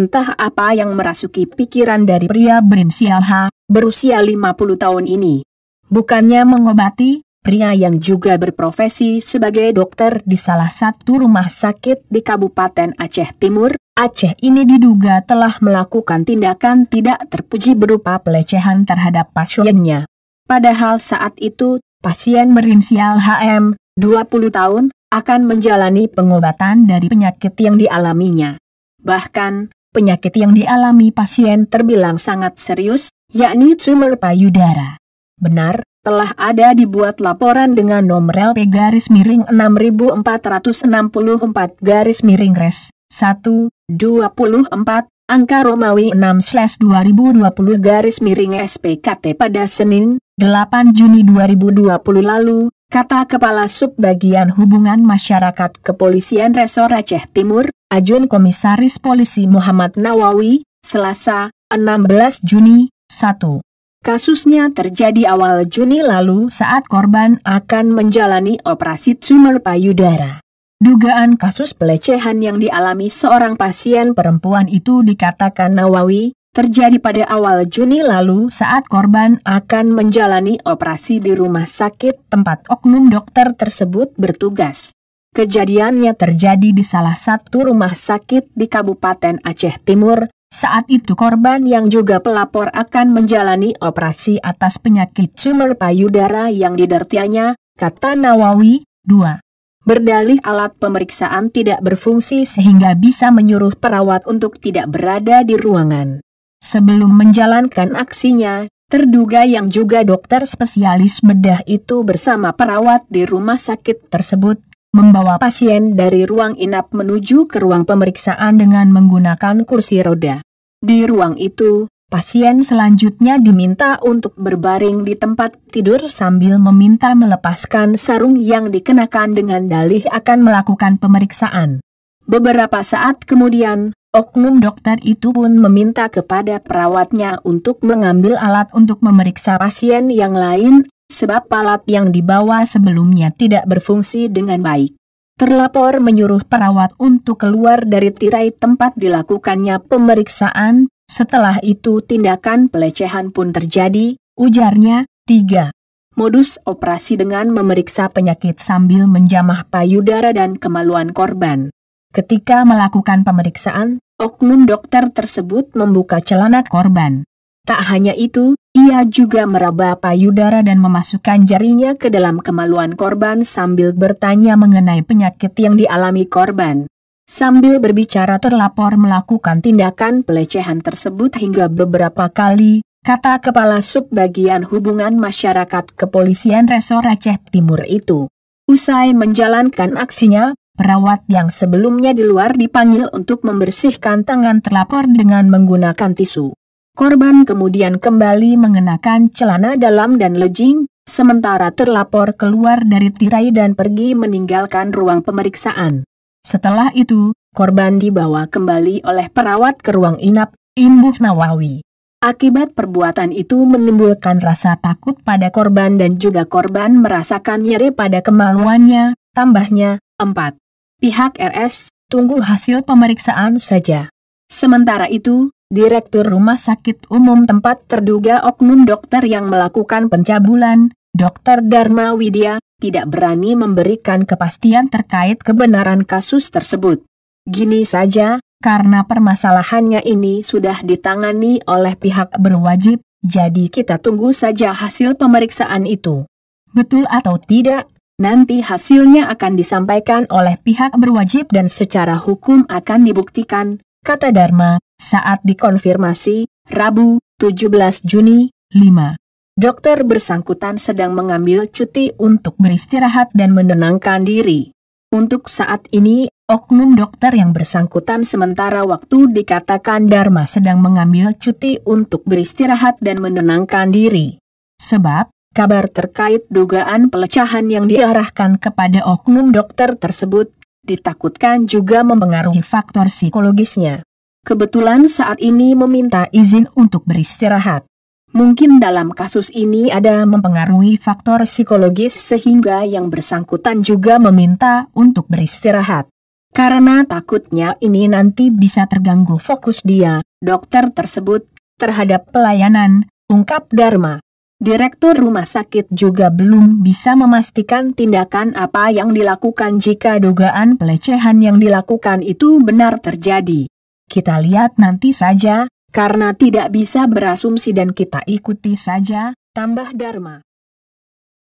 Entah apa yang merasuki pikiran dari pria berinisial H, berusia 50 tahun ini. Bukannya mengobati, pria yang juga berprofesi sebagai dokter di salah satu rumah sakit di Kabupaten Aceh Timur, Aceh ini diduga telah melakukan tindakan tidak terpuji berupa pelecehan terhadap pasiennya. Padahal saat itu, pasien berinisial HM, 20 tahun, akan menjalani pengobatan dari penyakit yang dialaminya. Bahkan, penyakit yang dialami pasien terbilang sangat serius, yakni tumor payudara. Benar, telah ada dibuat laporan dengan nomor LP garis miring 6464 garis miring res 1 24 angka Romawi 6 2020 garis miring SPKT pada Senin 8 Juni 2020 lalu kata Kepala Subbagian Hubungan Masyarakat Kepolisian Resor Aceh Timur, Ajun Komisaris Polisi Muhammad Nawawi, Selasa, 16 Juni 1. Kasusnya terjadi awal Juni lalu saat korban akan menjalani operasi tumor payudara. Dugaan kasus pelecehan yang dialami seorang pasien perempuan itu dikatakan Nawawi terjadi pada awal Juni lalu saat korban akan menjalani operasi di rumah sakit tempat oknum dokter tersebut bertugas. Kejadiannya terjadi di salah satu rumah sakit di Kabupaten Aceh Timur. Saat itu korban yang juga pelapor akan menjalani operasi atas penyakit tumor payudara yang didertianya, kata Nawawi, 2. Berdalih alat pemeriksaan tidak berfungsi sehingga bisa menyuruh perawat untuk tidak berada di ruangan. Sebelum menjalankan aksinya, terduga yang juga dokter spesialis bedah itu bersama perawat di rumah sakit tersebut membawa pasien dari ruang inap menuju ke ruang pemeriksaan dengan menggunakan kursi roda. Di ruang itu, pasien selanjutnya diminta untuk berbaring di tempat tidur sambil meminta melepaskan sarung yang dikenakan dengan dalih akan melakukan pemeriksaan. Beberapa saat kemudian, Oknum dokter itu pun meminta kepada perawatnya untuk mengambil alat untuk memeriksa pasien yang lain, sebab alat yang dibawa sebelumnya tidak berfungsi dengan baik. Terlapor menyuruh perawat untuk keluar dari tirai tempat dilakukannya pemeriksaan, setelah itu tindakan pelecehan pun terjadi, ujarnya, 3. Modus operasi dengan memeriksa penyakit sambil menjamah payudara dan kemaluan korban. Ketika melakukan pemeriksaan, oknum dokter tersebut membuka celana korban. Tak hanya itu, ia juga meraba payudara dan memasukkan jarinya ke dalam kemaluan korban sambil bertanya mengenai penyakit yang dialami korban. Sambil berbicara terlapor melakukan tindakan pelecehan tersebut hingga beberapa kali, kata Kepala Subbagian Hubungan Masyarakat Kepolisian Resor Aceh Timur itu. Usai menjalankan aksinya, Perawat yang sebelumnya di luar dipanggil untuk membersihkan tangan terlapor dengan menggunakan tisu. Korban kemudian kembali mengenakan celana dalam dan lejing, sementara terlapor keluar dari tirai dan pergi meninggalkan ruang pemeriksaan. Setelah itu, korban dibawa kembali oleh perawat ke ruang inap Imbuh Nawawi. Akibat perbuatan itu menimbulkan rasa takut pada korban dan juga korban merasakan nyeri pada kemaluannya, tambahnya 4. Pihak RS tunggu hasil pemeriksaan saja. Sementara itu, Direktur Rumah Sakit Umum tempat terduga oknum dokter yang melakukan pencabulan, Dr. Dharma Widya, tidak berani memberikan kepastian terkait kebenaran kasus tersebut. Gini saja, karena permasalahannya ini sudah ditangani oleh pihak berwajib, jadi kita tunggu saja hasil pemeriksaan itu. Betul atau tidak, Nanti hasilnya akan disampaikan oleh pihak berwajib dan secara hukum akan dibuktikan, kata Dharma, saat dikonfirmasi, Rabu, 17 Juni, 5. Dokter bersangkutan sedang mengambil cuti untuk beristirahat dan menenangkan diri. Untuk saat ini, oknum dokter yang bersangkutan sementara waktu dikatakan Dharma sedang mengambil cuti untuk beristirahat dan menenangkan diri. Sebab, Kabar terkait dugaan pelecehan yang diarahkan kepada oknum dokter tersebut ditakutkan juga mempengaruhi faktor psikologisnya. Kebetulan saat ini meminta izin untuk beristirahat. Mungkin dalam kasus ini ada mempengaruhi faktor psikologis sehingga yang bersangkutan juga meminta untuk beristirahat. Karena takutnya ini nanti bisa terganggu fokus dia, dokter tersebut, terhadap pelayanan, ungkap Dharma. Direktur rumah sakit juga belum bisa memastikan tindakan apa yang dilakukan jika dugaan pelecehan yang dilakukan itu benar terjadi. Kita lihat nanti saja, karena tidak bisa berasumsi dan kita ikuti saja, tambah Dharma.